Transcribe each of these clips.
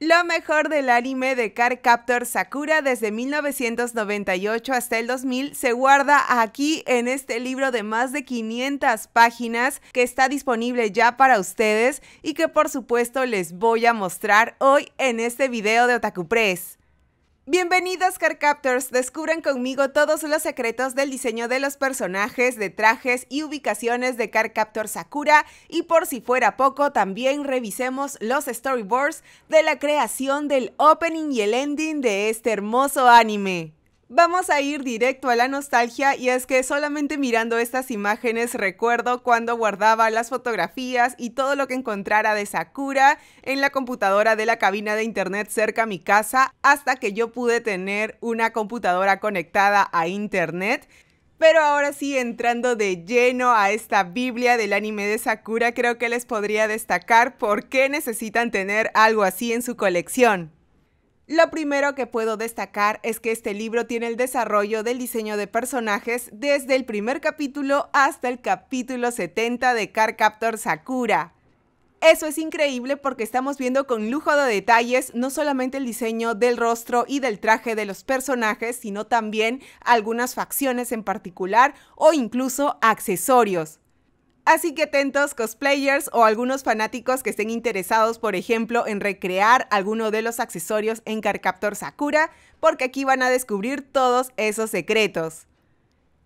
Lo mejor del anime de Car Captor Sakura desde 1998 hasta el 2000 se guarda aquí en este libro de más de 500 páginas que está disponible ya para ustedes y que por supuesto les voy a mostrar hoy en este video de Otaku Press. Bienvenidos Captors. descubran conmigo todos los secretos del diseño de los personajes, de trajes y ubicaciones de Captor Sakura y por si fuera poco también revisemos los storyboards de la creación del opening y el ending de este hermoso anime. Vamos a ir directo a la nostalgia y es que solamente mirando estas imágenes recuerdo cuando guardaba las fotografías y todo lo que encontrara de Sakura en la computadora de la cabina de internet cerca a mi casa hasta que yo pude tener una computadora conectada a internet. Pero ahora sí, entrando de lleno a esta Biblia del anime de Sakura, creo que les podría destacar por qué necesitan tener algo así en su colección. Lo primero que puedo destacar es que este libro tiene el desarrollo del diseño de personajes desde el primer capítulo hasta el capítulo 70 de Captor Sakura. Eso es increíble porque estamos viendo con lujo de detalles no solamente el diseño del rostro y del traje de los personajes, sino también algunas facciones en particular o incluso accesorios. Así que atentos cosplayers o algunos fanáticos que estén interesados, por ejemplo, en recrear alguno de los accesorios en Carcaptor Sakura, porque aquí van a descubrir todos esos secretos.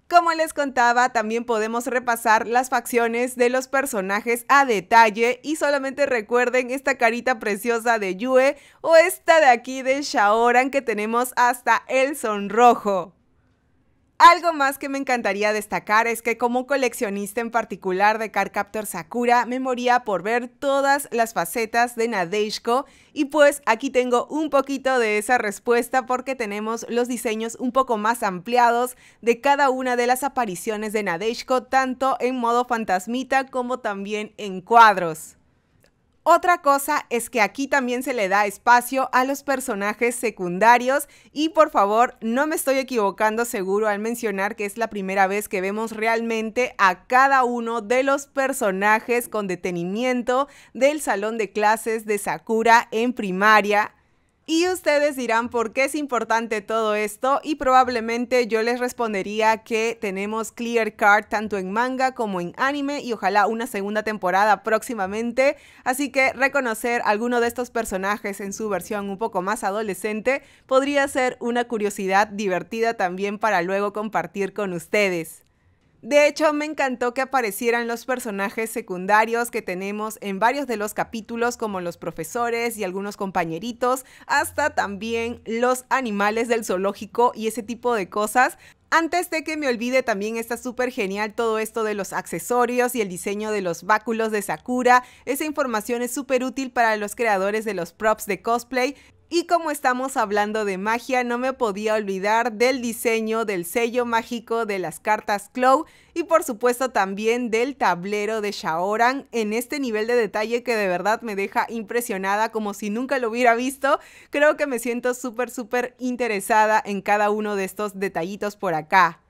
Como les contaba, también podemos repasar las facciones de los personajes a detalle y solamente recuerden esta carita preciosa de Yue o esta de aquí de Shaoran que tenemos hasta el sonrojo. Algo más que me encantaría destacar es que como coleccionista en particular de Cardcaptor Sakura me moría por ver todas las facetas de Nadeshko, y pues aquí tengo un poquito de esa respuesta porque tenemos los diseños un poco más ampliados de cada una de las apariciones de Nadeshko, tanto en modo fantasmita como también en cuadros. Otra cosa es que aquí también se le da espacio a los personajes secundarios y por favor, no me estoy equivocando seguro al mencionar que es la primera vez que vemos realmente a cada uno de los personajes con detenimiento del salón de clases de Sakura en primaria y ustedes dirán por qué es importante todo esto y probablemente yo les respondería que tenemos Clear Card tanto en manga como en anime y ojalá una segunda temporada próximamente. Así que reconocer alguno de estos personajes en su versión un poco más adolescente podría ser una curiosidad divertida también para luego compartir con ustedes. De hecho, me encantó que aparecieran los personajes secundarios que tenemos en varios de los capítulos, como los profesores y algunos compañeritos, hasta también los animales del zoológico y ese tipo de cosas. Antes de que me olvide, también está súper genial todo esto de los accesorios y el diseño de los báculos de Sakura. Esa información es súper útil para los creadores de los props de cosplay y como estamos hablando de magia, no me podía olvidar del diseño del sello mágico de las cartas Clow y por supuesto también del tablero de Shaoran en este nivel de detalle que de verdad me deja impresionada como si nunca lo hubiera visto. Creo que me siento súper súper interesada en cada uno de estos detallitos por acá.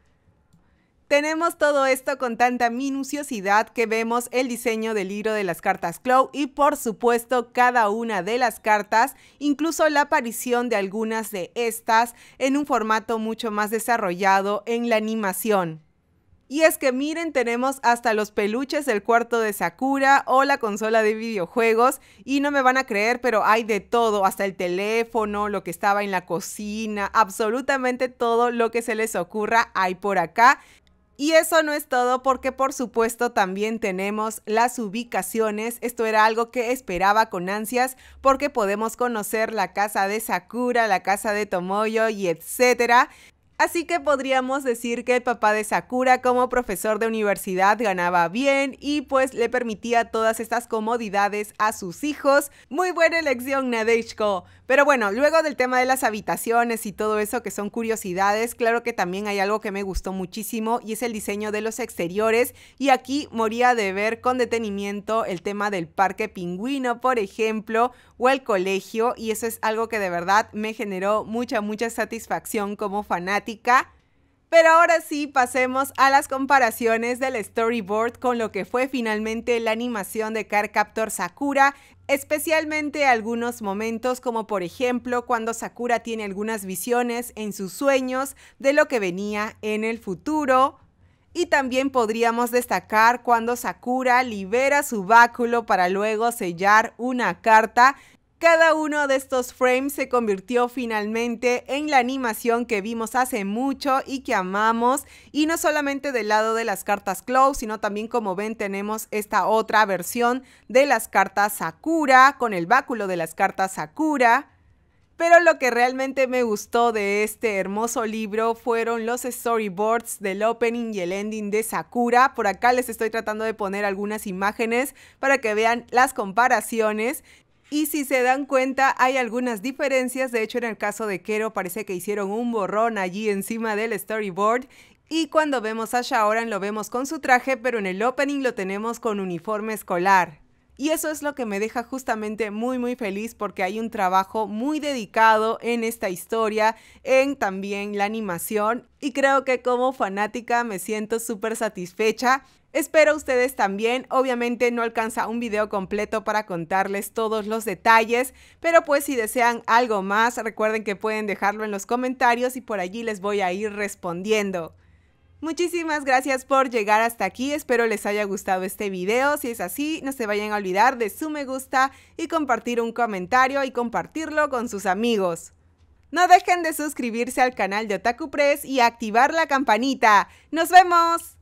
Tenemos todo esto con tanta minuciosidad que vemos el diseño del libro de las cartas Clow y por supuesto cada una de las cartas, incluso la aparición de algunas de estas en un formato mucho más desarrollado en la animación. Y es que miren, tenemos hasta los peluches del cuarto de Sakura o la consola de videojuegos. Y no me van a creer, pero hay de todo, hasta el teléfono, lo que estaba en la cocina, absolutamente todo lo que se les ocurra hay por acá. Y eso no es todo porque por supuesto también tenemos las ubicaciones. Esto era algo que esperaba con ansias porque podemos conocer la casa de Sakura, la casa de Tomoyo y etcétera. Así que podríamos decir que el papá de Sakura como profesor de universidad ganaba bien y pues le permitía todas estas comodidades a sus hijos. Muy buena elección, Nadeshko. Pero bueno, luego del tema de las habitaciones y todo eso que son curiosidades, claro que también hay algo que me gustó muchísimo y es el diseño de los exteriores. Y aquí moría de ver con detenimiento el tema del parque pingüino, por ejemplo, o el colegio. Y eso es algo que de verdad me generó mucha, mucha satisfacción como fanática. Pero ahora sí, pasemos a las comparaciones del storyboard con lo que fue finalmente la animación de Car Captor Sakura especialmente algunos momentos como por ejemplo cuando Sakura tiene algunas visiones en sus sueños de lo que venía en el futuro. Y también podríamos destacar cuando Sakura libera su báculo para luego sellar una carta cada uno de estos frames se convirtió finalmente en la animación que vimos hace mucho y que amamos, y no solamente del lado de las cartas Clow sino también como ven tenemos esta otra versión de las cartas Sakura, con el báculo de las cartas Sakura. Pero lo que realmente me gustó de este hermoso libro fueron los storyboards del opening y el ending de Sakura. Por acá les estoy tratando de poner algunas imágenes para que vean las comparaciones. Y si se dan cuenta, hay algunas diferencias. De hecho, en el caso de Kero parece que hicieron un borrón allí encima del storyboard. Y cuando vemos a Shaoran lo vemos con su traje, pero en el opening lo tenemos con uniforme escolar. Y eso es lo que me deja justamente muy muy feliz porque hay un trabajo muy dedicado en esta historia, en también la animación y creo que como fanática me siento súper satisfecha. Espero ustedes también, obviamente no alcanza un video completo para contarles todos los detalles, pero pues si desean algo más recuerden que pueden dejarlo en los comentarios y por allí les voy a ir respondiendo. Muchísimas gracias por llegar hasta aquí, espero les haya gustado este video, si es así no se vayan a olvidar de su me gusta y compartir un comentario y compartirlo con sus amigos. No dejen de suscribirse al canal de Otaku Press y activar la campanita. ¡Nos vemos!